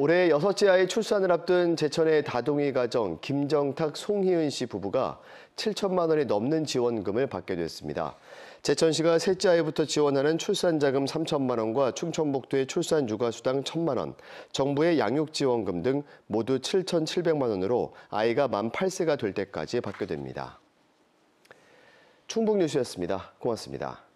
올해 여섯째 아이 출산을 앞둔 제천의 다동이 가정 김정탁, 송희은 씨 부부가 7천만 원이 넘는 지원금을 받게 됐습니다. 제천시가 셋째 아이부터 지원하는 출산자금 3천만 원과 충청북도의 출산 육아수당 1천만 원, 정부의 양육지원금 등 모두 7,700만 원으로 아이가 만 8세가 될 때까지 받게 됩니다. 충북뉴스였습니다. 고맙습니다.